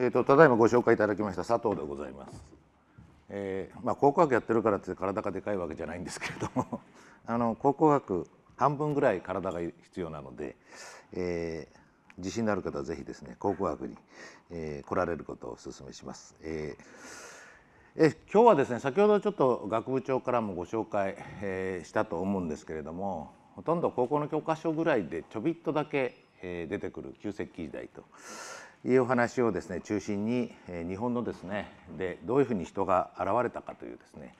えーと、ただいまご紹介いただきました佐藤でございます。えー、まあ考古学やってるからって体がでかいわけじゃないんですけれども あの考古学半分ぐらい体が必要なので、えー、自信のある方はぜひですね考古学に、えー、来られることをお勧めします。えー、え今日はですね先ほどちょっと学部長からもご紹介、えー、したと思うんですけれどもほとんど高校の教科書ぐらいでちょびっとだけ、えー、出てくる旧石器時代というお話をですね中心に、えー、日本のですねでどういうふうに人が現れたかというですね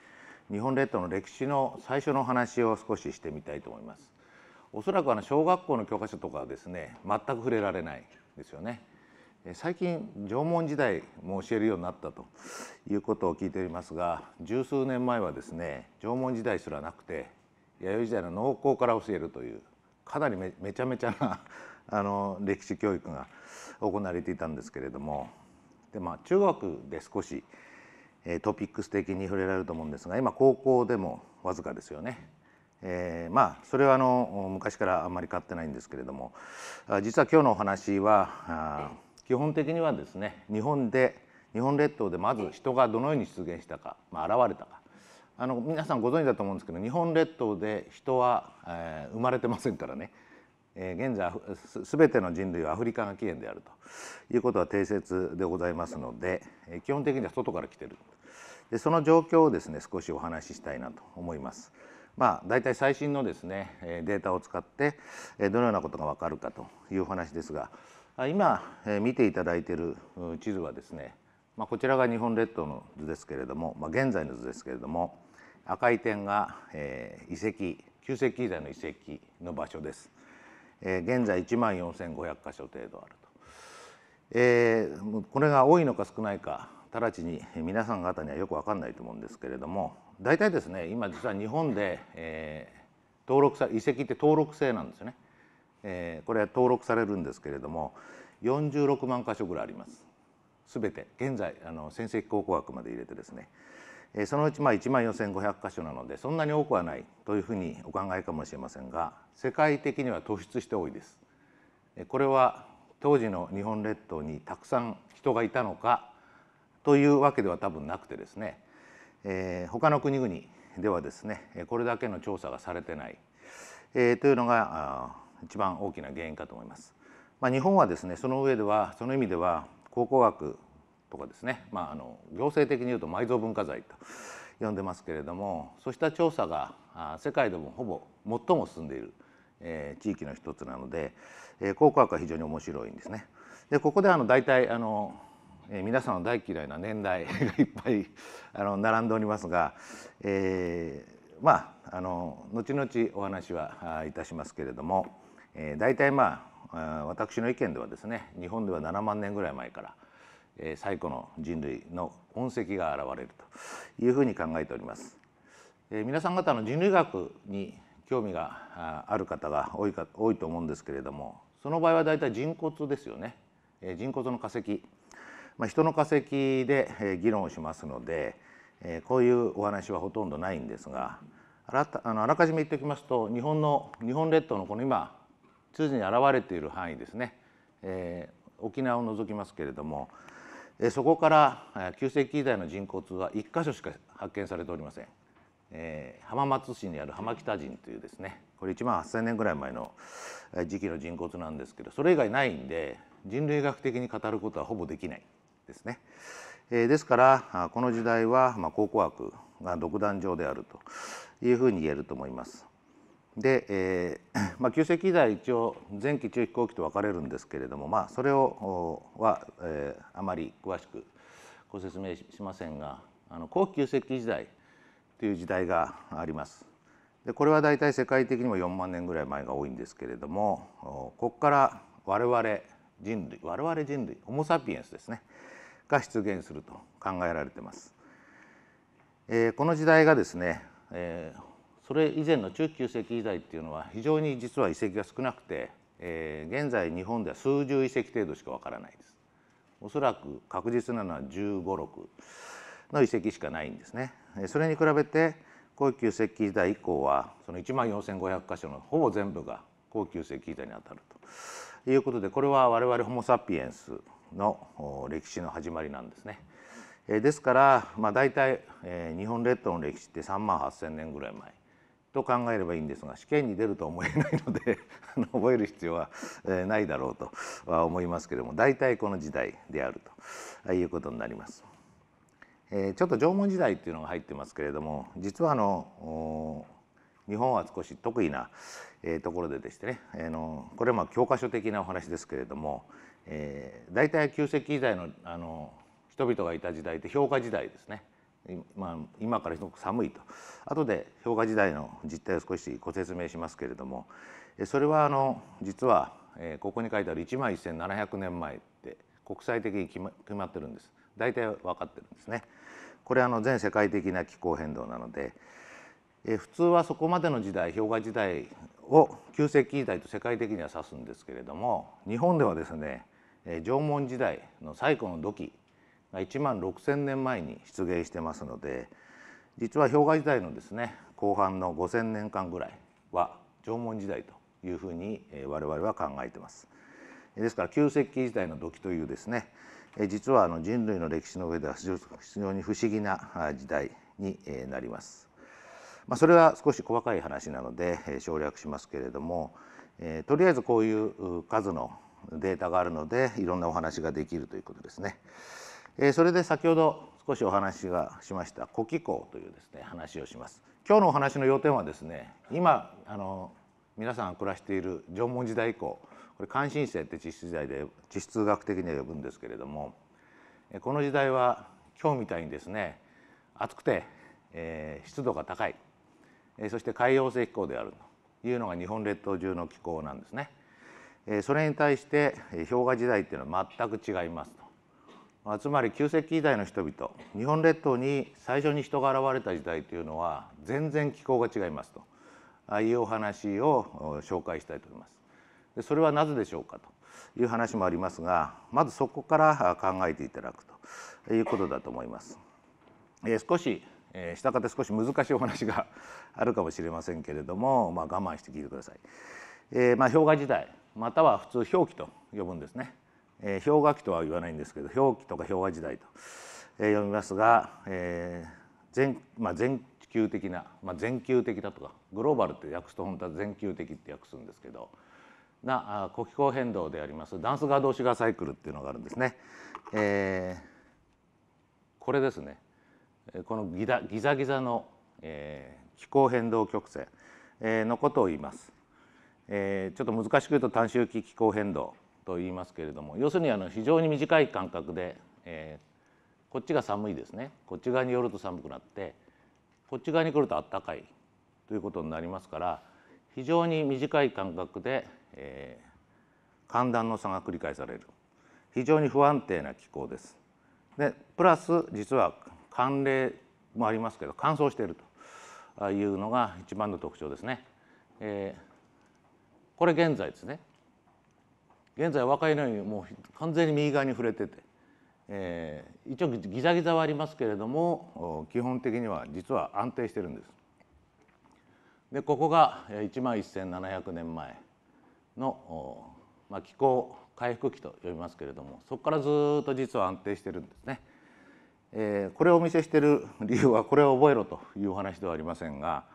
日本列島の歴史の最初の話を少ししてみたいと思います。おそらくあの小学校の教科書とかはですね全く触れられないですよね。最近縄文時代も教えるようになったということを聞いておりますが十数年前はですね縄文時代すらなくて弥生時代の農耕から教えるというかなりめめちゃめちゃな あの歴史教育が行われていたんですけれどもで、まあ、中学で少しトピックス的に触れられると思うんですが今高校でもわずかですよね。えー、まあそれはあの昔からあんまり買ってないんですけれども実は今日のお話は基本的にはですね日本で日本列島でまず人がどのように出現したか、まあ、現れたかあの皆さんご存知だと思うんですけど日本列島で人は、えー、生まれてませんからねえ現在全ての人類はアフリカが起源であるということは定説でございますので、え基本的には外から来てるでその状況をですね少しお話ししたいなと思います。まあ、大体最新のですねデータを使ってどのようなことが分かるかというお話ですが今見ていただいている地図はですね、まあ、こちらが日本列島の図ですけれども、まあ、現在の図ですけれども赤い点が遺跡旧石器時代の遺跡の場所です。え現在1万4,500箇所程度あると、えー、これが多いのか少ないか直ちに皆さん方にはよく分かんないと思うんですけれども大体ですね今実は日本で、えー、登録さ遺跡って登録制なんですよね、えー、これは登録されるんですけれども46万箇所ぐらいあります全て現在あの先績考古学まで入れてですねそのうちまあ1万4,500箇所なのでそんなに多くはないというふうにお考えかもしれませんが世界的には突出して多いです。これは当時の日本列島にたくさん人がいたのかというわけでは多分なくてですね、えー、他の国々ではですねこれだけの調査がされてない、えー、というのが一番大きな原因かと思います。まあ、日本はですねその上ではその意味では考古学とかですね、まあ、あの行政的に言うと埋蔵文化財と呼んでますけれどもそうした調査が世界でもほぼ最も進んでいる、えー、地域の一つなので、えー、考古学は非常に面白いんですね。でここであの大体あのえ皆さんの大嫌いな年代がいっぱいあの並んでおりますが、えー、まああの後々お話はいたしますけれども、えー、大体まあ私の意見ではですね日本では7万年ぐらい前からえ最古の人類の痕跡が現れるというふうに考えております。え皆さん方の人類学に興味がある方が多いか多いと思うんですけれどもその場合は大体人骨ですよね、え人骨の化石、まあ、人の化石で、え議論をしますので、えこういうお話はほとんどないんですがあらあのあらかじめ言っておきますと日本の日本列島のこの今通じに現れている範囲ですね、え沖縄を除きますけれどもそこから9世紀時代の人骨は1箇所しか発見されておりません、えー、浜松市にある浜北人というですねこれ1万8,000年ぐらい前の時期の人骨なんですけどそれ以外ないんで人類学的に語ることはほぼできないですね、えー、ですからこの時代は考古学が独壇場であるというふうに言えると思いますで、えーまあ、旧正機代一応前期中飛行機と分かれるんですけれども、まあ、それをは、えー、あまり詳しくご説明しませんがあの後期旧石器時代という時代があります。でこれは大体世界的にも4万年ぐらい前が多いんですけれどもここから我々人類我々人類ホモ・サピエンスですねが出現すると考えられてます。えー、この時代がですね、えー、それ以前の中級石器時代っていうのは非常に実は遺跡が少なくて、えー、現在日本では数十遺跡程度しかわからないです。おそらく確実なのは1 5 6の遺跡しかないんですね。それに比べて高級石器時代以降はその1万4,500箇所のほぼ全部が高級石器時代にあたるということでこれは我々ホモ・サピエンスの歴史の始まりなんですね。ですから、まあ、大体日本列島の歴史って3万8,000年ぐらい前と考えればいいんですが試験に出るとは思えないので あの覚える必要はないだろうとは思いますけれども大体この時代であるということになります。えー、ちょっと縄文時代っていうのが入ってますけれども実はあの日本は少し得意な、えー、ところででしてね、えー、のこれはまあ教科書的なお話ですけれども、えー、大体旧石器時代のあの人々がいた時代って評価時代ですね。まあ、今からすごく寒いと後で氷河時代の実態を少しご説明しますけれどもそれはあの実はここに書いてある1万1,700年前って国際的に決ま決まってるんです大体分かってるんですね。これあの全世界的な気候変動なのでえ普通はそこまでの時代氷河時代を旧石器時代と世界的には指すんですけれども日本ではですね縄文時代の最古の土器が1万6,000年前に出現してますので実は氷河時代のですね後半の5,000年間ぐらいは縄文時代というふうに我々は考えてます。ですから旧石器時代の土器というですね実はあの人類の歴史の上では非常に不思議な時代になります。まあ、それは少し細かい話なので省略しますけれども、えとりあえずこういう数のデータがあるのでいろんなお話ができるということですね。えそれで先ほど少しお話がしました「古気候」というですね話をします。今日のお話の要点はですね今あの皆さんが暮らしている縄文時代以降これ関心性って地質時代で地質学的には呼ぶんですけれどもこの時代は今日みたいにですね暑くて、えー、湿度が高い、えー、そして海洋性気候であるというのが日本列島中の気候なんですね。えー、それに対して氷河時代っていうのは全く違います。つまり旧石器時代の人々日本列島に最初に人が現れた時代というのは全然気候が違いますとああいうお話を紹介したいと思います。でそれはなぜでしょうかという話もありますがまずそこから考えていただくということだと思います。えー、少し、えー、したか少し難しいお話が あるかもしれませんけれども、まあ、我慢して聞いてください。えーまあ、氷河時代または普通氷期と呼ぶんですね。えー、氷河期とは言わないんですけど氷期とか氷河時代と、えー、読みますが、えー全まあ、全球的な、まあ、全球的だとかグローバルって訳すと本当は全球的って訳すんですけどなあ気候変動でありますダンスガードシガーサイクルっていうのがあるんですね。えー、これですねこのギザギザギザの、えー、気候変動曲線、えー、のことを言います。えー、ちょっと難しく言うと短周期気候変動と言いますけれども要するにあの非常に短い間隔で、えー、こっちが寒いですねこっち側に寄ると寒くなってこっち側に来ると暖かいということになりますから非常に短い間隔で、えー、寒暖の差が繰り返される非常に不安定な気候です。でプラス実は寒冷もありますけど乾燥しているというのが一番の特徴ですね。えー、これ現在ですね現在若いのにもう完全に右側に触れてて、えー、一応ギザギザはありますけれども基本的には実は安定してるんです。でここが1万1,700年前の、まあ、気候回復期と呼びますけれどもそこからずっと実は安定してるんですね。えー、これをお見せしてる理由はこれを覚えろという話ではありませんが、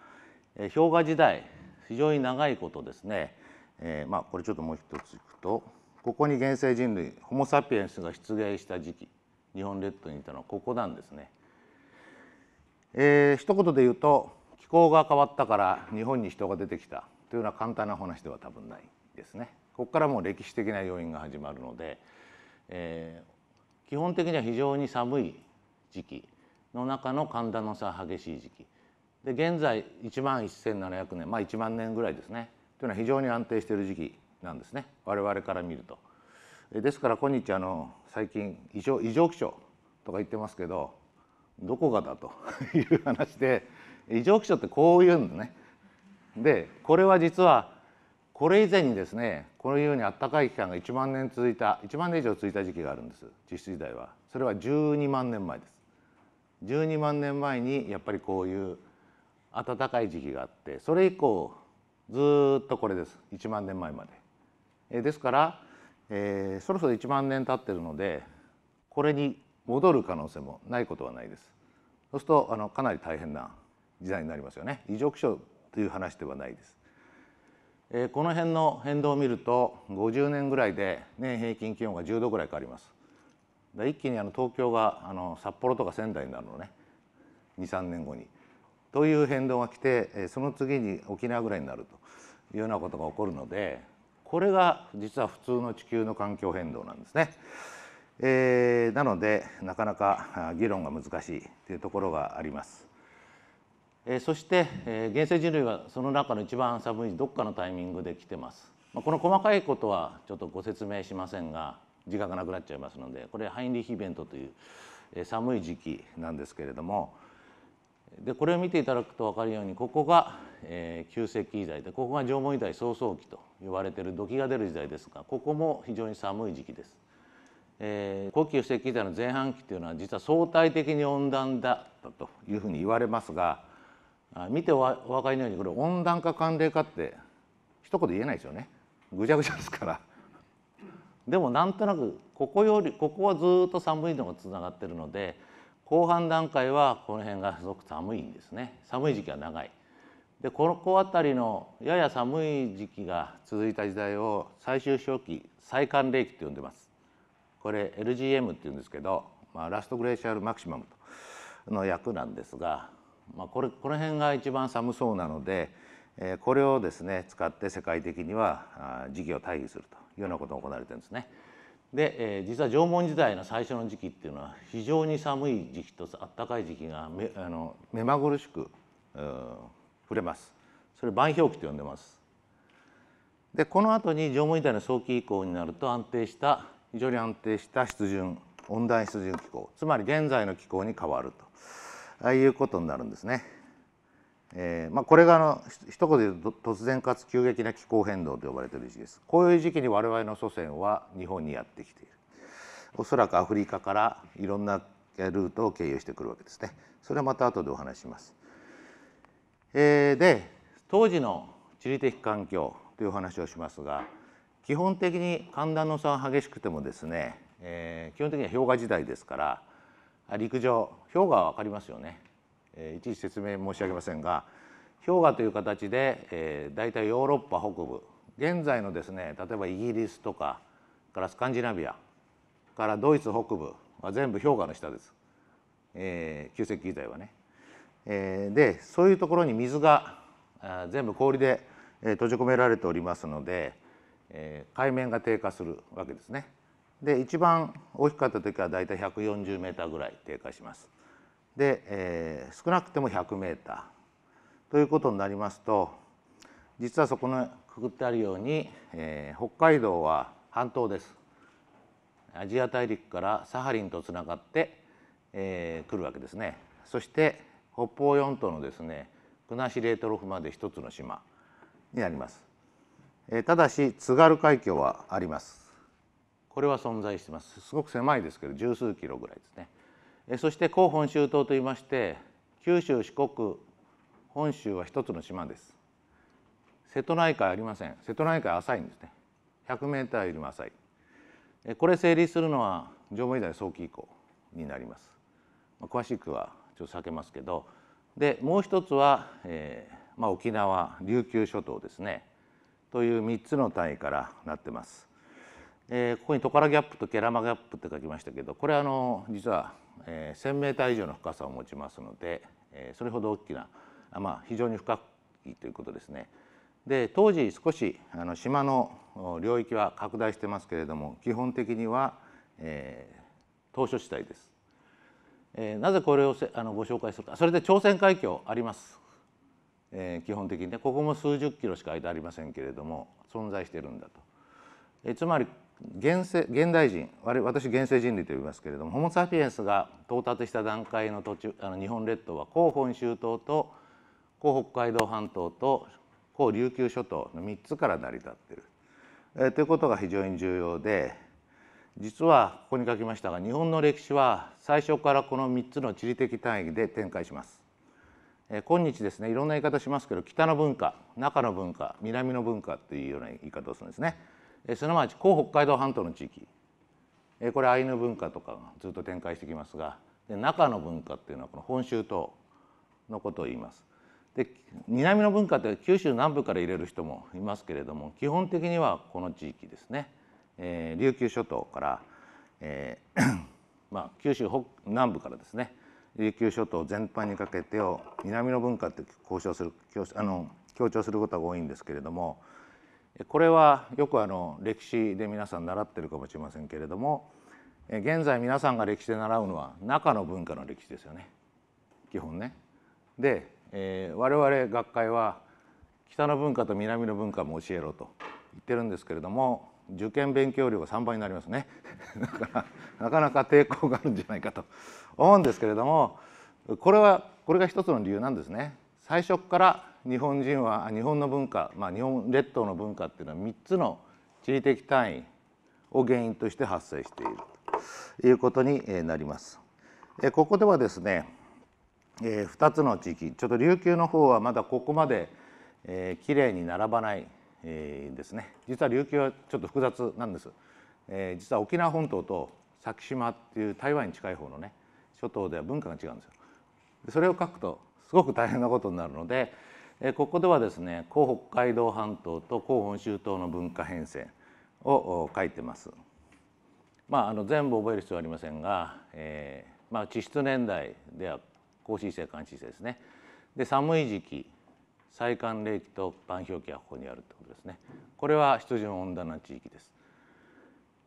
えー、氷河時代非常に長いことですねえー、まあ、これちょっともう一ついくとここに原生人類ホモ・サピエンスが出現した時期日本列島にいたのはここなんですね。えー、一言で言うと気候が変わったから日本に人が出てきたというのは簡単な話では多分ないですね。ここからもう歴史的な要因が始まるので、えー、基本的には非常に寒い時期の中の寒暖の差激しい時期で現在1万1,700年まあ1万年ぐらいですねというのは非常に安定している時期なんですね我々から見ると。ですから今日あの最近異常異常気象とか言ってますけどどこがだと いう話で異常気象ってこういうんだね。でこれは実はこれ以前にですねこのように暖かい期間が1万年続いた1万年以上続いた時期があるんです実質時代はそれは12万年前です12万年前にやっぱりこういう暖かい時期があってそれ以降ずっとこれです1万年前まで。えですから、えー、そろそろ1万年経ってるのでこれに戻る可能性もないことはないです。そうするとあのかなり大変な時代になりますよね異常気象という話ではないです。えー、この辺の変動を見ると50年ぐらいで年平均気温が10度ぐらい変わります。一気にあの東京があの札幌とか仙台になるのね23年後に。という変動が来てその次に沖縄ぐらいになるというようなことが起こるのでこれが実は普通の地球の環境変動なんですね。えー、なのでなかなか議論が難しいというところがあります。えー、そして、えー、原生人類はその中の一番寒いどっかのタイミングで来てます。まあ、この細かいことはちょっとご説明しませんが時間がなくなっちゃいますのでこれハインリヒイベントという、えー、寒い時期なんですけれども。でこれを見ていただくと分かるようにここが、えー、旧石器時代でここが縄文時代早々期と言われている土器が出る時代ですがここも非常に寒い時期です。えー、古旧石器時代の前半期というのは実は相対的に温暖だったというふうに言われますが見てお分かりのようにこれ温暖化寒冷化って一言言えないですよねぐちゃぐちゃですから。でもなんとなくここよりここはずっと寒いのがつながってるので後半段階はこの辺がすごく寒いんですね寒い時期は長いでこの子辺りのやや寒い時期が続いた時代を最終初期最寒冷期と呼んでますこれ LGM っていうんですけど、まあ、ラストグレーシャルマキシマムの役なんですが、まあ、これこの辺が一番寒そうなので、えこれをですね使って世界的には時期を対比するというようなことが行われてるんですね。で、えー、実は縄文時代の最初の時期っていうのは非常に寒い時期とあったかい時期がめあの目まぐるしく触れますそれ万氷期と呼んでますでこの後に縄文時代の早期以降になると安定した非常に安定した湿潤温暖湿潤気候つまり現在の気候に変わるということになるんですね。えーまあ、これがあの一言で言うと突然かつ急激な気候変動と呼ばれている時期ですこういう時期に我々の祖先は日本にやってきているおそらくアフリカからいろんなルートを経由してくるわけですねそれはまた後でお話します、えー、で当時の地理的環境というお話をしますが基本的に寒暖の差は激しくてもですね、えー、基本的には氷河時代ですから陸上氷河は分かりますよねえ時説明申し上げませんが氷河という形で、えー、大体ヨーロッパ北部現在のですね例えばイギリスとかからスカンジナビアからドイツ北部は全部氷河の下です、えー、旧石器時代はね。えー、でそういうところに水が全部氷で閉じ込められておりますので、えー、海面が低下するわけですね。で一番大きかった時は大体140メーターぐらい低下します。で、えー、少なくても 100m ということになりますと実はそこのくくってあるように、えー、北海道は半島です。アジア大陸からサハリンとつながって、えー、来るわけですね。そして北方四島のですね国後レートロフまで一つの島になります。えー、ただし津軽海峡はあります。これは存在してます。すごく狭いですけど十数キロぐらいですね。そして広本州島といいまして九州四国本州は一つの島です瀬戸内海ありません瀬戸内海浅いんですね100メーターよりも浅いこれ成立するのは縄文時代早期以降になりますまあ、詳しくはちょっと避けますけどでもう一つは、えー、まあ、沖縄琉球諸島ですねという3つの単位からなってます、えー、ここにトカラギャップとケラマギャップって書きましたけどこれあの実はえー、1,000 m 以上の深さを持ちますので、えー、それほど大きなあ、まあ、非常に深いということですね。で当時少しあの島の領域は拡大してますけれども基本的には、えー、島嶼地帯です。えー、なぜこれをせあのご紹介するかそれで朝鮮海峡あります、えー、基本的にねここも数十キロしか間ありませんけれども存在してるんだと、えー、つまり現世現代人私現世人類と呼びますけれどもホモ・サピエンスが到達した段階の途中あの日本列島は後本州島と後北海道半島と後琉球諸島の3つから成り立ってる、えー、ということが非常に重要で実はここに書きましたが日本の歴史は最初からこの3つの地理的単位で展開します。えー、今日ですねいろんな言い方しますけど北の文化中の文化南の文化というような言い方をするんですね。すなわち高北海道半島の地域これアイヌ文化とかがずっと展開してきますがで中の文化っていうのはこの本州島のことを言います。で南の文化って九州南部から入れる人もいますけれども基本的にはこの地域ですね、えー、琉球諸島から、えー まあ、九州北南部からですね琉球諸島全般にかけてを南の文化って交渉する強あの強調することが多いんですけれどもこれはよくあの歴史で皆さん習ってるかもしれませんけれども現在皆さんが歴史で習うのは中の文化の歴史ですよね基本ね。で、えー、我々学会は北の文化と南の文化も教えろと言ってるんですけれども受験勉強量が3倍になりますね だからなかなか抵抗があるんじゃないかと 思うんですけれどもこれはこれが一つの理由なんですね。最初から日本人は日本の文化、まあ、日本列島の文化っていうのは3つの地理的単位を原因として発生しているということになります。ここではですね2つの地域ちょっと琉球の方はまだここまできれいに並ばないですね実は琉球はちょっと複雑なんです。実は沖縄本島と先島っていう台湾に近い方のね諸島では文化が違うんですよ。それを書くとすごく大変なことになるのでえここではですね広北海道半島と広本州島の文化変遷を書いてます。まあ、あの全部覚える必要はありませんが、えーまあ、地質年代では降水性寒水性ですねで寒い時期最寒冷期と晩氷期はここにあるということですねこれは羊の温暖な地域です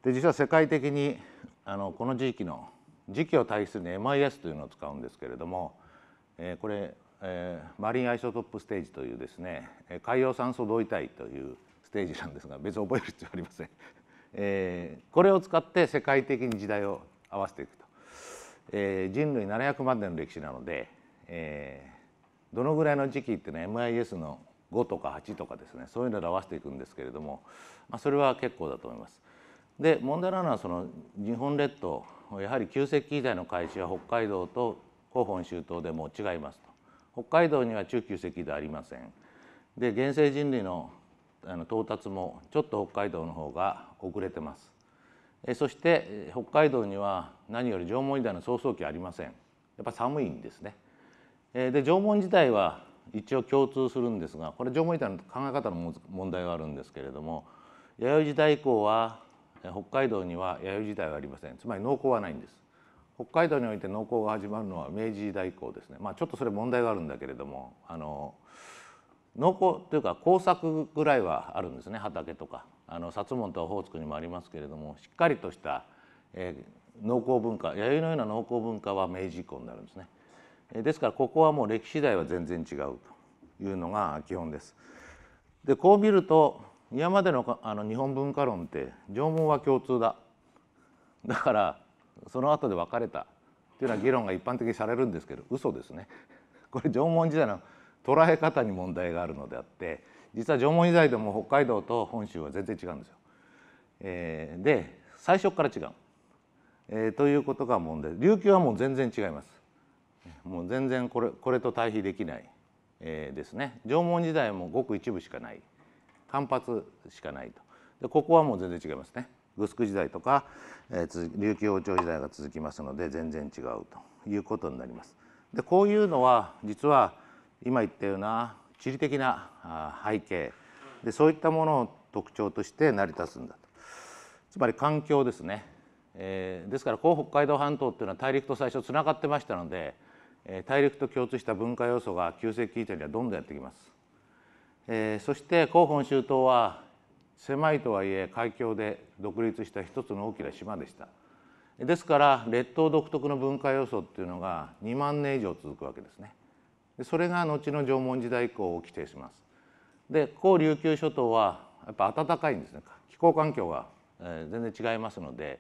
で実は世界的にあのこの地域の時期を対する MIS というのを使うんですけれども、えー、これえー、マリンアイソトップステージというですね海洋酸素同位体というステージなんですが別に覚える必要ありません、えー、これを使って世界的に時代を合わせていくと、えー、人類700万年の歴史なので、えー、どのぐらいの時期っていうのは MIS の5とか8とかですねそういうので合わせていくんですけれども、まあ、それは結構だと思います。で問題なのはその日本列島やはり旧石器時代の開始は北海道と広本州東でも違います北海道には中級石でありませんで原生人類のあの到達もちょっと北海道の方が遅れてますえそして北海道には何より縄文時代の草創期ありませんやっぱ寒いんですねえで縄文時代は一応共通するんですがこれ縄文時代の考え方の問題があるんですけれども弥生時代以降は北海道には弥生時代はありませんつまり農耕はないんです北海道において農耕が始まるのは明治時代以降ですね、まあ、ちょっとそれ問題があるんだけれどもあの農耕というか耕作ぐらいはあるんですね畑とかあの薩門とオホーツクにもありますけれどもしっかりとした、えー、農耕文化弥生のような農耕文化は明治以降になるんですね、えー、ですからここはもう歴史代は全然違うというのが基本です。でこう見ると今までのあの日本文化論って縄文は共通だだからその後で別れたというような議論が一般的にされるんですけど嘘ですね これ縄文時代の捉え方に問題があるのであって実は縄文時代でも北海道と本州は全然違うんですよ。えー、で最初から違う、えー、ということが問題琉球はもう全然違います。もう全然これこれと対比できない、えー、ですね縄文時代もごく一部しかない間髪しかないとでここはもう全然違いますね。グスク時代とか、えー、琉球王朝時代が続きますので全然違うということになります。でこういうのは実は今言ったような地理的な背景でそういったものを特徴として成り立つんだとつまり環境ですね、えー、ですからこう北海道半島っていうのは大陸と最初つながってましたので、えー、大陸と共通した文化要素が旧石器以代にはどんどんやってきます。えー、そして広報州島は狭いとはいえ海峡で独立した一つの大きな島でしたですから列島独特の文化要素っていうのが2万年以上続くわけですねそれが後の縄文時代以降を規定しますで高琉球諸島はやっぱ暖かいんですね気候環境が全然違いますので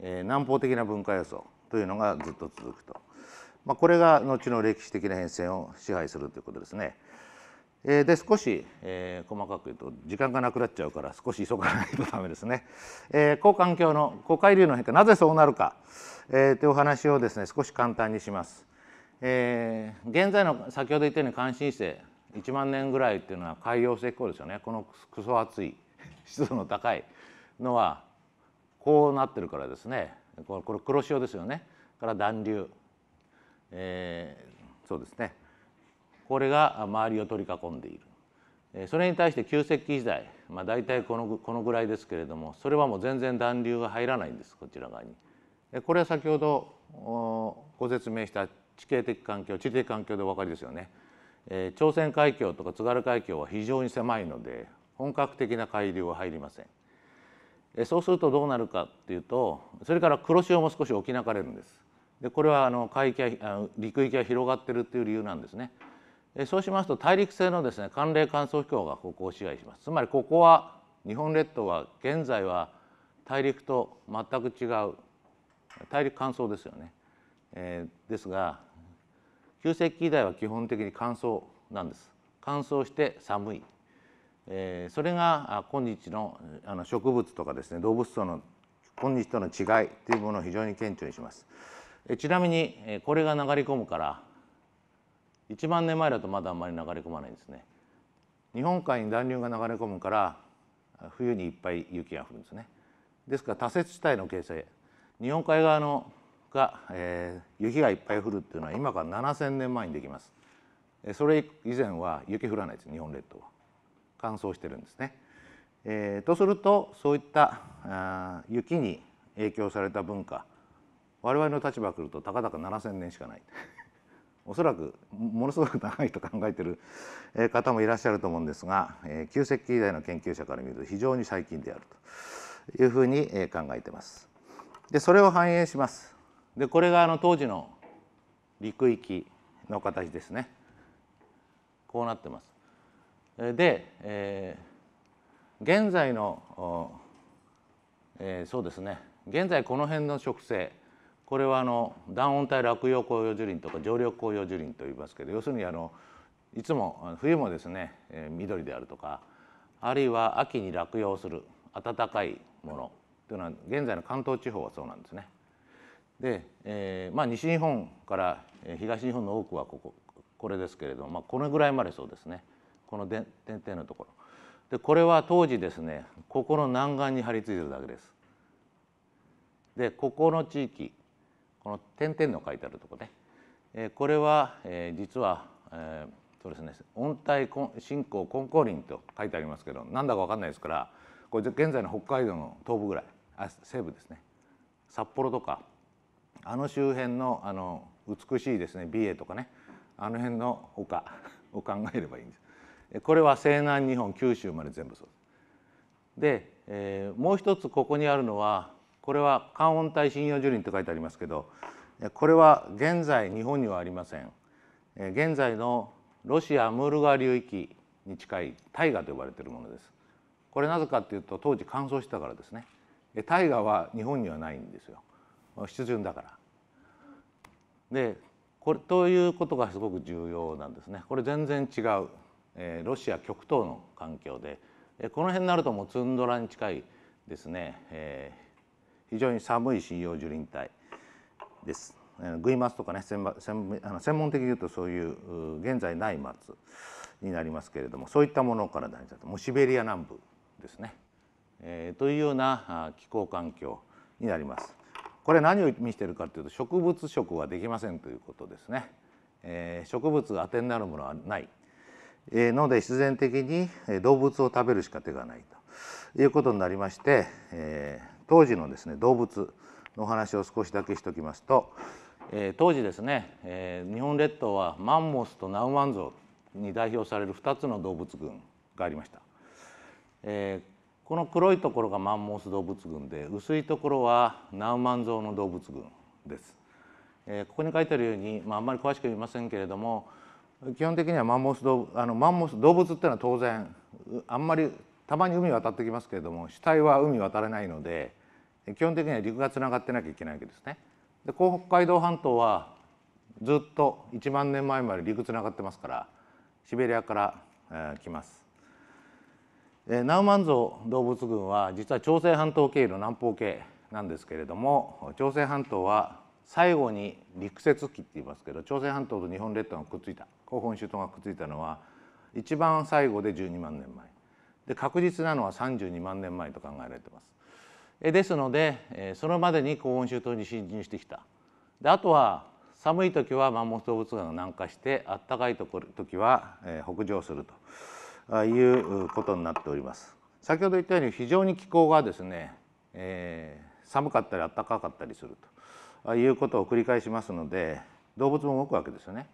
南方的な文化要素というのがずっと続くと、まあ、これが後の歴史的な変遷を支配するということですね。えー、で少し、えー、細かく言うと時間がなくなっちゃうから少し急がないとダメですね。えー、高環境の高海流の変化なぜそうなるか、えー、というお話をですね少し簡単にします。えー、現在の先ほど言ったように関心性1万年ぐらいっていうのは海洋性気候ですよねこのクソ暑い湿度の高いのはこうなってるからですねこれ黒潮ですよねから暖流、えー、そうですねこれが周りを取り囲んでいるそれに対して旧石器時代、まあ、大体このこのぐらいですけれどもそれはもう全然暖流が入らないんですこちら側に。これは先ほどご説明した地形的環境地理的環境でお分かりですよね。朝鮮海峡とか津軽海峡は非常に狭いので本格的な海流は入りません。そうするとどうなるかっていうとそれから黒潮も少し起きなかれるんですでこれはあの海域陸域が広がってるっていう理由なんですねそうしますと大陸性のですね寒冷乾燥気候がここを支配しますつまりここは日本列島は現在は大陸と全く違う大陸乾燥ですよね、えー、ですが旧石器時代は基本的に乾燥なんです乾燥して寒い、えー、それが今日のあの植物とかですね動物との今日との違いというものを非常に顕著にしますえちなみにこれが流れ込むから1万年前だとまだあんまり流れ込まないんですね日本海に暖流が流れ込むから冬にいっぱい雪が降るんですねですから多雪地帯の形成日本海側のが、えー、雪がいっぱい降るっていうのは今から7,000年前にできますそれ以前は雪降らないです日本列島は乾燥してるんですね、えー、とするとそういったあ雪に影響された文化我々の立場からるとたかだか7,000年しかないおそらくものすごく長いと考えている方もいらっしゃると思うんですが旧石器時代の研究者から見ると非常に最近であるというふうに考えています。でそれを反映します。でこれがあの当時の陸域の形ですね。こうなってます。で、えー、現在の、えそうですね現在この辺の植生これはあの暖温帯落葉紅葉樹林とか常緑紅葉樹林といいますけど要するにあのいつも冬もですね緑であるとかあるいは秋に落葉する暖かいものというのは現在の関東地方はそうなんですね。で、えー、まあ、西日本から東日本の多くはこここれですけれども、まあ、このぐらいまでそうですねこの点々のところ。でこれは当時ですねここの南岸に張り付いてるだけです。でここの地域この点々の書いてあるとこね、えこれは、え実は、えそうですね温帯信仰根リンと書いてありますけどなんだか分かんないですからこれ現在の北海道の東部ぐらいあ西部ですね札幌とかあの周辺のあの美しいですね美瑛とかねあの辺の丘 を考えればいいんです。これは西南日本九州まで全部そうです。で、えー、もう一つここにあるのはこれは関温帯針葉樹林と書いてありますけどこれは現在日本にはありません現在のロシアムール川流域に近い大河と呼ばれているものですこれなぜかというと当時乾燥したからですね大河は日本にはないんですよ湿潤だからでこれということがすごく重要なんですねこれ全然違う、えロシア極東の環境で、えこの辺になるともうツンドラに近いですね、えー、非常に寒い針葉樹林帯です。グイマスとかね専門的に言うとそういう現在ない松になりますけれどもそういったものから何だともうシベリア南部ですね、えー、というような気候環境になります。これ何を意味しているかというと植物食はできませんということですね。えー、植物が当てになるものはない、えー、ので必然的に動物を食べるしか手がないということになりまして、えー、当時のですね動物のお話を少しだけしておきますと、えー、当時ですね、えー、日本列島はマンモスとナウマンゾウに代表される2つの動物群がありました、えー、この黒いところがマンモス動物群で薄いところはナウマンゾウの動物群です、えここに書いてあるように、まあ、あんまり詳しく言いませんけれども基本的にはマンモス動あのマンモス動物っていうのは当然あんまりたまに海渡ってきますけれども死体は海渡れないので基本的には陸がつながってなきゃいけないわけですね。で北海道半島はずっと1万年前まで陸つながってますからシベリアから、えー、来ます。えー、ナウマンゾウ動物群は実は朝鮮半島経由の南方系なんですけれども朝鮮半島は最後に陸接期って言いますけど朝鮮半島と日本列島がくっついた後本州島がくっついたのは一番最後で12万年前で確実なのは32万年前と考えられてます。ですのでそのまでに高温周到に侵入してきたであとは寒い時はマンモス動物が南下してあったかい時は北上するということになっております先ほど言ったように非常に気候がですね、えー、寒かったり暖かかったりするということを繰り返しますので動物も動くわけですよね。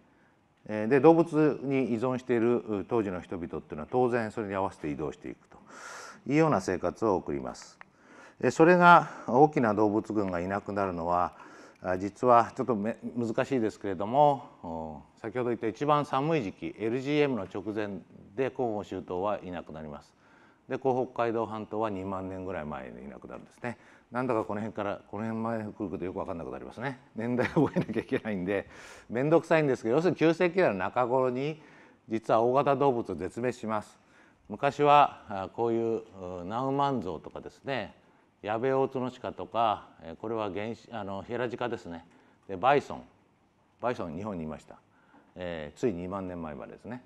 で動物に依存している当時の人々っていうのは当然それに合わせて移動していくというような生活を送ります。それが大きな動物群がいなくなるのは実はちょっと難しいですけれども先ほど言った一番寒い時期 LGM の直前で広報周東はいなくなります。で北海道半島は2万年ぐらい前にいなくなるんですね。なんだかこの辺からこの辺前に来るとよく分かんなくなりますね。年代覚えなきゃいけないんで面倒くさいんですけど要するに9世紀代の中頃に実は大型動物絶滅します。昔はこういうナウマンゾウとかですねヤベオオトノシカとかこれは原始あのヘラジカですねでバイソンバイソン日本にいました、えー、つい2万年前までですね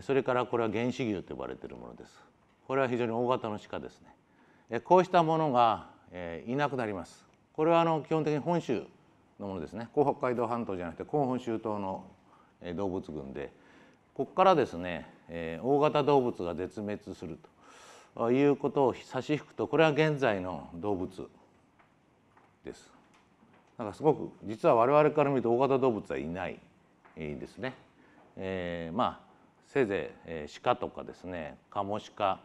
それからこれは原始牛と呼ばれているものですこれは非常に大型の鹿ですねこうしたものがえいなくなりますこれはあの基本的に本州のものですね北海道半島じゃなくて広本州島の動物群でここからですねえ大型動物が絶滅するということを差し引くとこれは現在の動物です。なんかすごく実は我々から見ると大型動物はいないですね。えー、まあせいぜい、えー、鹿とかですねカモシカ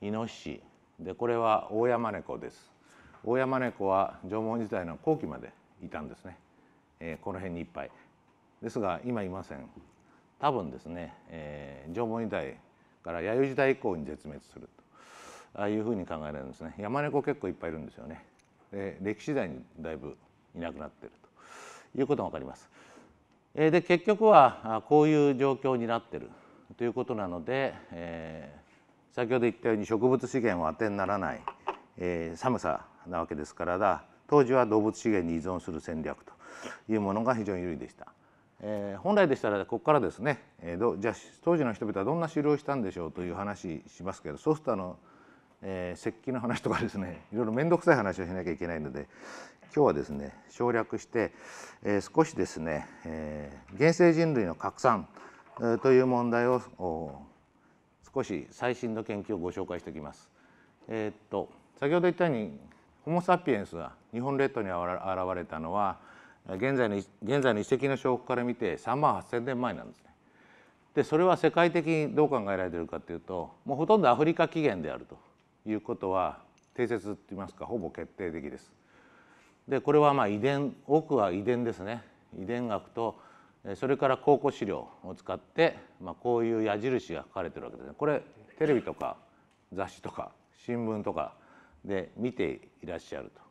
イノシシでこれはオオヤマネコです。オオヤマネコは縄文時代の後期までいたんですね、えー、この辺にいっぱいですが今いません多分ですね、えー、縄文時代から弥生時代以降に絶滅するああいうふうに考えられるんですね山猫結構いっぱいいるんですよねで歴史時代にだいぶいなくなっているということが分かりますで結局はこういう状況になってるということなので、えー、先ほど言ったように植物資源は当てにならない、えー、寒さなわけですから当時は動物資源に依存する戦略というものが非常に有利でした。えー、本来でしたらここからですね、えー、どじゃあ当時の人々はどんな狩猟をしたんでしょうという話しますけどそうするとあのえー、石器の話とかですね いろいろ面倒くさい話をしなきゃいけないので今日はですね省略して、えー、少しですね、えー、現世人類の拡散という問題を少し最新の研究をご紹介してきます。えー、っと先ほど言ったようにホモ・サピエンスが日本列島に現れたのは現在の現在の遺跡の証拠から見て3万8,000年前なんですね。でそれは世界的にどう考えられているかというともうほとんどアフリカ起源であるということは定説と言いますかほぼ決定的です。でこれはまあ遺伝奥は遺伝ですね遺伝学とそれから考古資料を使って、まあ、こういう矢印が書かれてるわけですね。これテレビとか雑誌とか新聞とかで見ていらっしゃると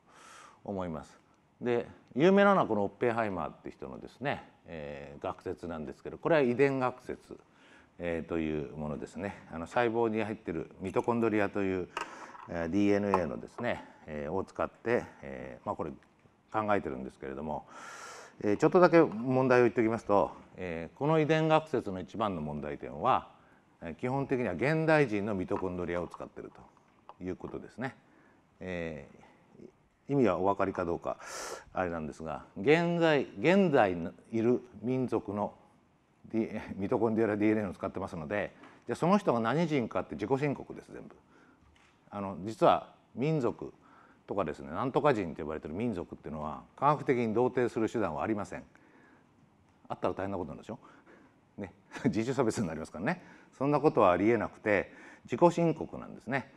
思います。で有名なのはこのオッペンハイマーって人のですね、えー、学説なんですけどこれは遺伝学説えー、というものですねあの細胞に入っているミトコンドリアというえー、DNA のですね、えー、を使って、えー、まあ、これ考えてるんですけれども、えー、ちょっとだけ問題を言っておきますと、えこの遺伝学説の一番の問題点は基本的には現代人のミトコンドリアを使ってるということですね。え意味はお分かりかどうかあれなんですが現在現在いる民族のミトコンディアラ DNA を使ってますのでじゃその人が何人かって自己申告です全部。あの実は民族とかですねなんとか人と呼ばれてる民族っていうのは科学的に同定する手段はありません。あったら大変なことなんでしょ。ね、自主差別になりますからねそんなことはありえなくて自己申告なんですね。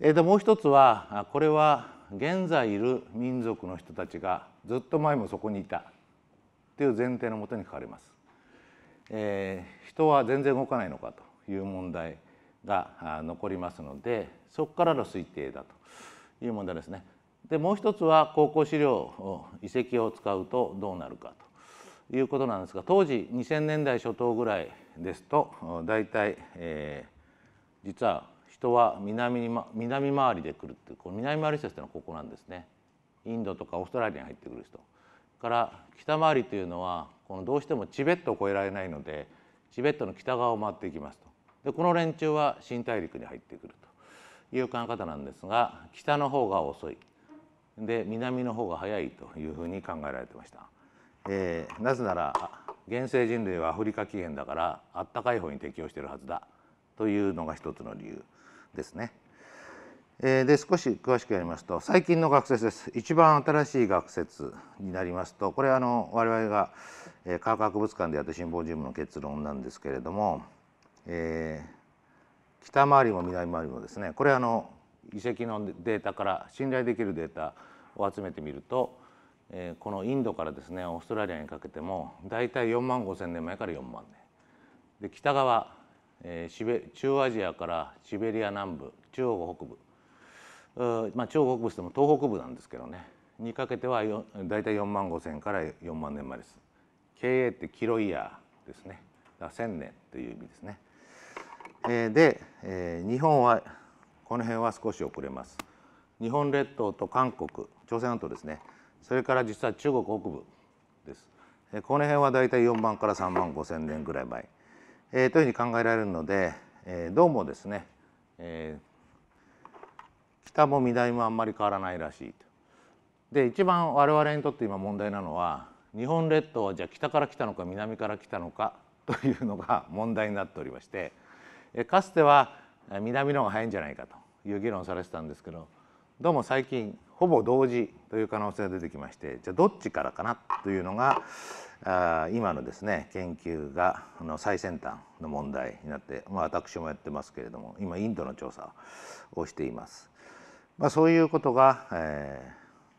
えでもう一つはこれは現在いる民族の人たちがずっと前もそこにいたという前提のもとに書かれます。えー、人は全然動かないのかという問題が残りますのでそこからの推定だという問題ですね。でもう一つは高校資料遺跡を使うとどうなるかということなんですが当時2000年代初頭ぐらいですと大体、えー、実は人は南に、ま、南回りで来るっていうこの南回り説というのはここなんですね。インドとかオーストラリアに入ってくる人から北回りというのはこのどうしてもチベットを越えられないのでチベットの北側を回っていきますとでこの連中は新大陸に入ってくるという考え方なんですが北の方が遅いで南の方が早いというふうに考えられてました。えー、なぜなら原生人類はアフリカ起源だからあったかい方に適応してるはずだというのが一つの理由ですね。えで少し詳しくやりますと最近の学説です一番新しい学説になりますとこれあの我々が、え科学博物館でやったシンポジウムの結論なんですけれども、えー、北回りも南回りもですねこれあの遺跡のデータから信頼できるデータを集めてみると、えー、このインドからですねオーストラリアにかけても大体4万5,000年前から4万年で北側、えー、シベ中アジアからシベリア南部中央北部まあ、中国北部しても東北部なんですけどねにかけては大体4万5,000から4万年前です。経営ってキロイヤーですね1,000年という意味ですね。えー、で、えー、日本はこの辺は少し遅れます。日本列島と韓国朝鮮半島ですねそれから実は中国北部です。えー、この辺はだいたい4万から3万5,000年ぐらい前、えー、というふうに考えられるので、えー、どうもですね、えー、北も南もあんまり変わらないらしいと。で一番我々にとって今問題なのは日本列島はじゃあ北から来たのか南から来たのか というのが問題になっておりましてかつては南の方が早いんじゃないかという議論されてたんですけどどうも最近ほぼ同時という可能性が出てきましてじゃあどっちからかなというのが今のですね研究がの最先端の問題になって、まあ、私もやってますけれども今インドの調査をしています。まあ、そういうことが、え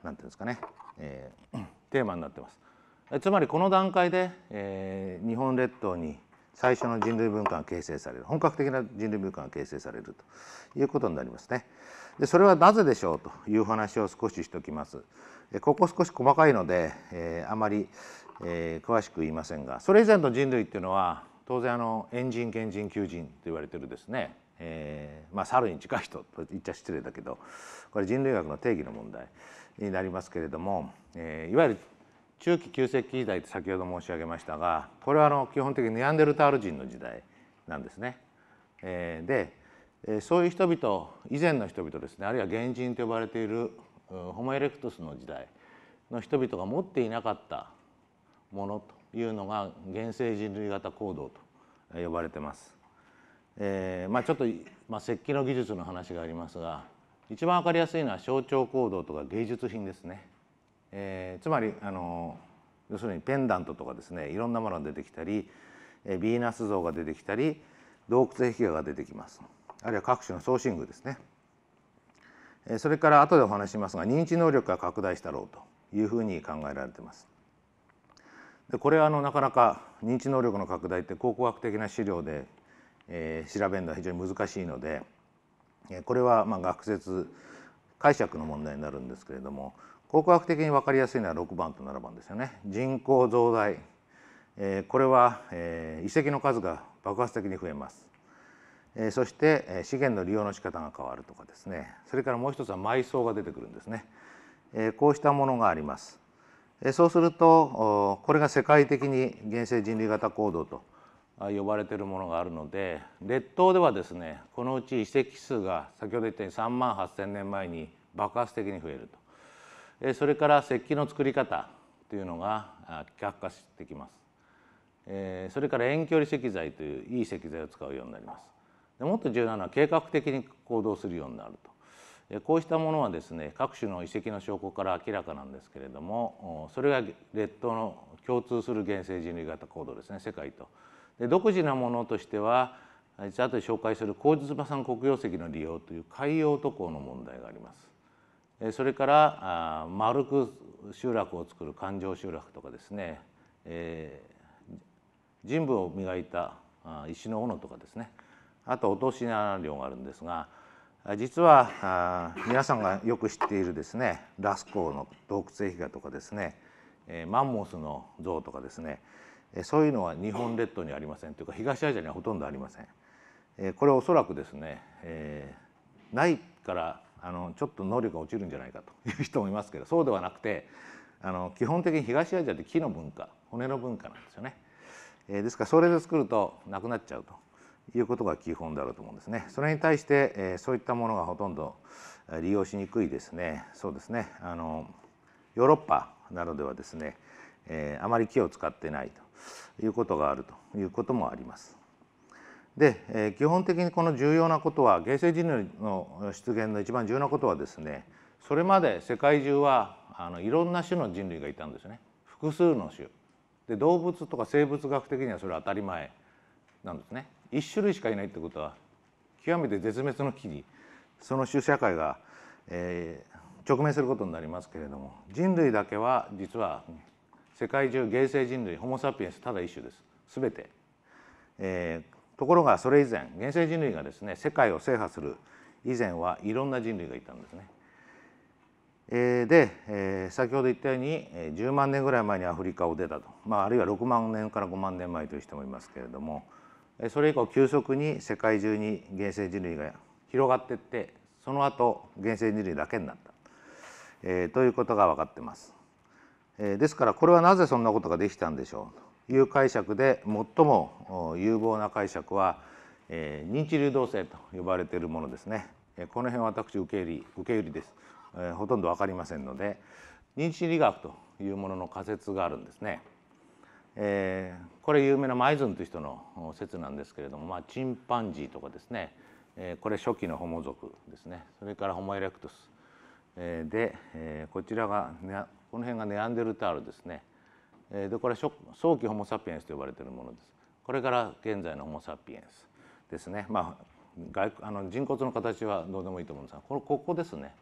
ー、なんていうんですかね、えー、テーマになってます。つまりこの段階で、えー、日本列島に最初の人類文化が形成される本格的な人類文化が形成されるということになりますね。でそれはなぜでしょうという話を少ししておきます。ここ少し細かいので、えー、あまり、えー、詳しく言いませんがそれ以前の人類っていうのは当然あの猿人賢人求人と言われてるですね、えー、まあ猿に近い人と言っちゃ失礼だけどこれ人類学の定義の問題になりますけれども、えー、いわゆる中期旧石器時代って先ほど申し上げましたがこれはあの基本的にネアンデルタール人の時代なんですね。えー、で、えー、そういう人々以前の人々ですねあるいは原人と呼ばれているホモ・エレクトスの時代の人々が持っていなかったものというのが原生人類型行動と呼ばれてます。えーまあ、ちょっと、まあ、石器の技術の話がありますが一番分かりやすいのは象徴行動とか芸術品ですね。えー、つまりあの要するにペンダントとかですねいろんなものが出てきたり、えー、ヴィーナス像が出てきたり洞窟壁画が出てきますあるいは各種のシン具ですね、えー、それから後でお話しますが認知能力が拡大したろうというふうに考えられていますでこれはあのなかなか認知能力の拡大って考古学的な資料で、えー、調べるのは非常に難しいのでこれはまあ学説解釈の問題になるんですけれども考古学的に分かりやすいのは6番と7番ですよね人口増大、えー、これは、えー、遺跡の数が爆発的に増えます、えー、そして、えー、資源の利用の仕方が変わるとかですねそれからもう一つは埋葬が出てくるんですね、えー、こうしたものがあります、えー、そうするとこれが世界的に原生人類型行動と呼ばれているものがあるので列島ではですねこのうち遺跡数が先ほど言ったように3万8,000年前に爆発的に増えると。それから石器の作り方というのが企画化してきます。それから遠距離石材といういい石材を使うようになります。でもっと重要なのは計画的に行動するようになるとこうしたものはですね各種の遺跡の証拠から明らかなんですけれどもそれが列島の共通する原生人類型行動ですね世界と。で独自なものとしては実は後で紹介する麹島産黒曜石の利用という海洋渡航の問題があります。それから丸く集落を作る環状集落とかですね、えー、人部を磨いた石の斧とかですねあと落とし穴漁があるんですが実は皆さんがよく知っているですねラスコーの洞窟壁画とかですねマンモスの像とかですねそういうのは日本列島にありませんというか東アジアにはほとんどありません。これおそらくですね、えー、ないからあのちょっと能力が落ちるんじゃないかという人もいますけどそうではなくてあの基本的に東アジアって木の文化骨の文化なんですよね。えー、ですからそれで作るとなくなっちゃうということが基本であると思うんですね。それに対して、えー、そういったものがほとんど利用しにくいですねそうですねあのヨーロッパなどではですね、えー、あまり木を使ってないということがあるということもあります。で、えー、基本的にこの重要なことは原生人類の出現の一番重要なことはですねそれまで世界中はあのいろんな種の人類がいたんですね複数の種で動物とか生物学的にはそれは当たり前なんですね1種類しかいないってことは極めて絶滅の危機その種社会が、えー、直面することになりますけれども人類だけは実は世界中原生人類ホモ・サピエンスただ一種です全て、えー、ところがそれ以前原生人類がですね世界を制覇する以前はいろんな人類がいたんですね。で、え先ほど言ったように10万年ぐらい前にアフリカを出たと、まあ、あるいは6万年から5万年前という人もいますけれどもそれ以降急速に世界中に原生人類が広がっていってその後原生人類だけになった、えということが分かってます。えですからこれはなぜそんなことができたんでしょういう解釈で最も有望な解釈は、えー、認知流動性と呼ばれているものですね。この辺は私受け入り受け売りです、えー、ほとんど分かりませんので認知理学というものの仮説があるんですね。えー、これ有名なマイズンという人の説なんですけれども、まあ、チンパンジーとかですね、えー、これ初期のホモ族ですねそれからホモエレクトス、えー、で、えー、こちらが、この辺がネアンデルタールですねえでこれ早期ホモ・サピエンスと呼ばれているものです。これから現在のホモ・サピエンスですね、まあ、外あの人骨の形はどうでもいいと思うんですがこのここですね、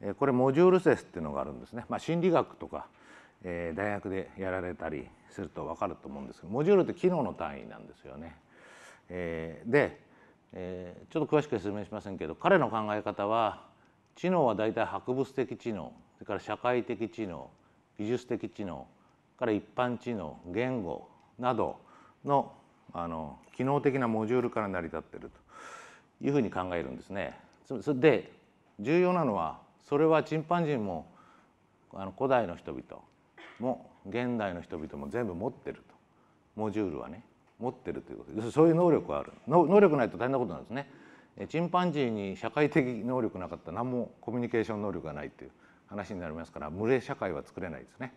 えこれモジュール説っていうのがあるんですね、まあ、心理学とか、え大学でやられたりすると分かると思うんですけどモジュールって機能の単位なんですよね。えで、えちょっと詳しく説明しませんけど彼の考え方は知能は大体博物的知能それから社会的知能技術的知能から一般知能言語などのあの機能的なモジュールから成り立っているというふうに考えるんですね。で重要なのはそれはチンパンジーもあの古代の人々も現代の人々も全部持ってるとモジュールはね持ってるということでそういう能力はある能力ないと大変なことなんですね。チンパンジーに社会的能力なかったら何もコミュニケーション能力がないという話になりますから群れ社会は作れないですね。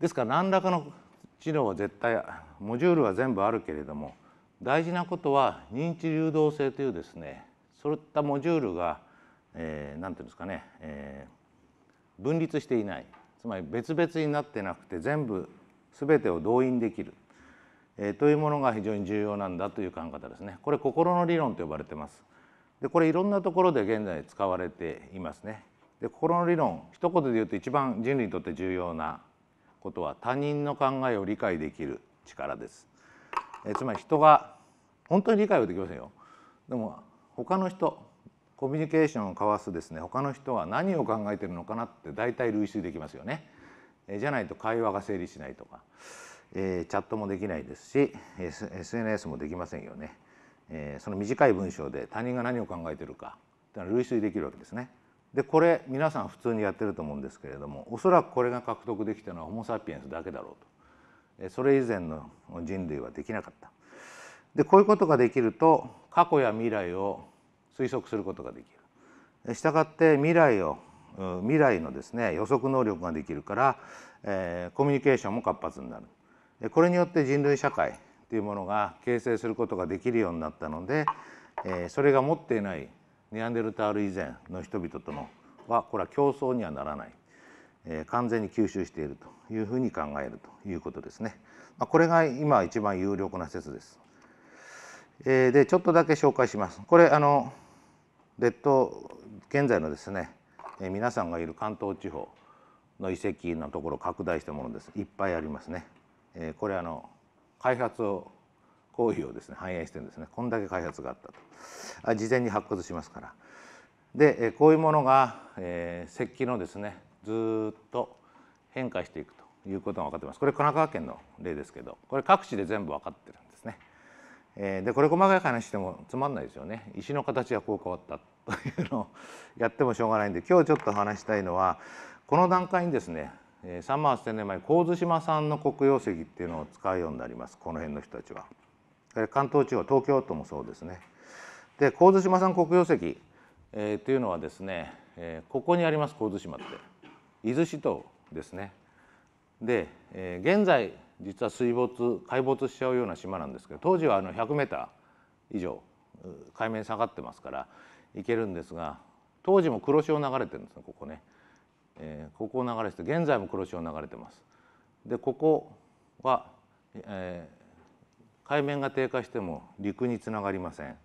ですから何らかの治療は絶対モジュールは全部あるけれども大事なことは認知流動性というですねそういったモジュールが何、えー、て言うんですかね、えー、分立していないつまり別々になってなくて全部全てを動員できる、えー、というものが非常に重要なんだという考え方ですねこれ心の理論と呼ばれてますでこれいろんなところで現在使われていますねで心の理論一言で言うと一番人類にとって重要なことは他人の考えを理解できる力です。えつまり人が本当に理解はできませんよ。でも他の人コミュニケーションを交わすですね他の人は何を考えてるのかなって大体類推できますよね。えじゃないと会話が成立しないとか、えチャットもできないですし SNS もできませんよね。えその短い文章で他人が何を考えてるかっていうのは類推できるわけですね。でこれ皆さん普通にやってると思うんですけれどもおそらくこれが獲得できたのはホモ・サピエンスだけだろうとそれ以前の人類はできなかったでこういうことができると過去や未来を推測することができるしたがって未来を未来のですね予測能力ができるから、えー、コミュニケーションも活発になるこれによって人類社会というものが形成することができるようになったので、えー、それが持っていないネアンデルタール以前の人々とのはこれは競争にはならない、えー、完全に吸収しているというふうに考えるということですね。まあ、これが今一番有力な説です。えー、でちょっとだけ紹介します。これあの列島現在のですね、えー、皆さんがいる関東地方の遺跡のところ拡大したものです。いっぱいありますね。えー、これあの開発を行為をですね反映してるんですねこんだけ開発があったと事前に発掘しますからでこういうものが、えー、石器のですねずっと変化していくということが分かってますこれ神奈川県の例ですけどこれ各地で全部分かってるんですね、えー、でこれ細かい話してもつまんないですよね石の形がこう変わったというのをやってもしょうがないんで今日ちょっと話したいのはこの段階にですね3万8,000年前神津島産の黒曜石っていうのを使うようになりますこの辺の人たちは。関東地方東京都もそうですね。で神津島産黒曜石、えー、というのはですね、えー、ここにあります神津島って伊豆諸島ですね。で、えー、現在実は水没海没しちゃうような島なんですけど当時はあの 100m 以上海面下がってますから行けるんですが当時も黒潮流れてるんですねここね、えー、ここを流れて現在も黒潮流れてますでここは、えー、海面が低下しても陸につながりません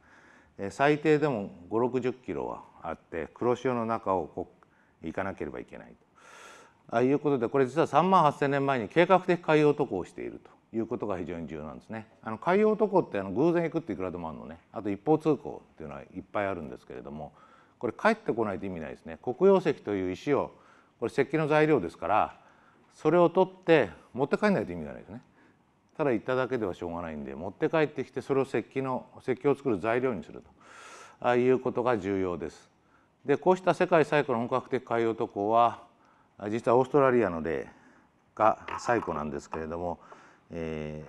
最低でも5 6 0キロはあって黒潮の中を行かなければいけないとあいうことでこれ実は3万8,000年前に計画的海洋渡航をしているということが非常に重要なんですね。あの海洋渡航ってあの偶然行くっていくらでもあるのねあと一方通行っていうのはいっぱいあるんですけれどもこれ帰ってこないと意味ないですね。黒曜石という石をこれ石器の材料ですからそれを取って持って帰らないと意味がないですね。ただ行っただけではしょうがないんで持って帰ってきてそれを石器の石器を作る材料にするとあいうことが重要です。でこうした世界最古の本格的海洋渡航は実はオーストラリアの例が最古なんですけれども、え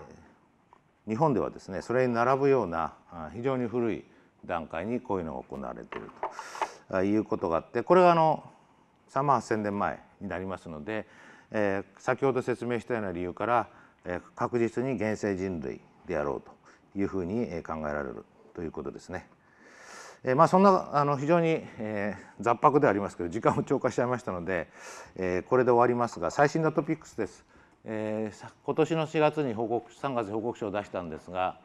ー、日本ではですねそれに並ぶような非常に古い段階にこういうのが行われているとあいうことがあってこれがあの3万8,000年前になりますので、えー、先ほど説明したような理由から確実に現世人類であろうというふうに考えられるということですね。えまあ、そんなあの非常に、えー、雑白でありますけど時間を超過しちゃいましたので、えー、これで終わりますが最新のトピックスです、えー、今年の4月に報告3月報告書を出したんですが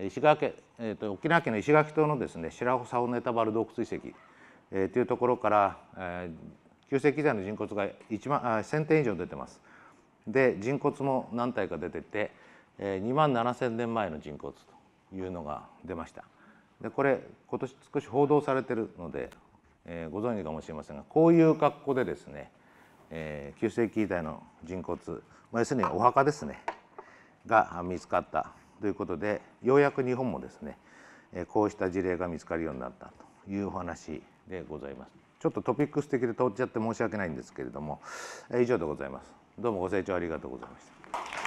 石川県、えーと、沖縄県の石垣島のですね白穂竿ネタバル洞窟遺跡、えー、というところから、えー、旧石器時代の人骨が1万あ1000点以上出てます。で人骨も何体か出てて、えー、2万7,000年前の人骨というのが出ました。でこれ今年少し報道されてるので、えご存知かもしれませんがこういう格好でですね、えー、9世紀時代の人骨、まあ、要するにお墓ですねが見つかったということでようやく日本もですね、えこうした事例が見つかるようになったというお話でございます。ちょっとトピックス的で通っちゃって申し訳ないんですけれども、え以上でございます。どうもご清聴ありがとうございました。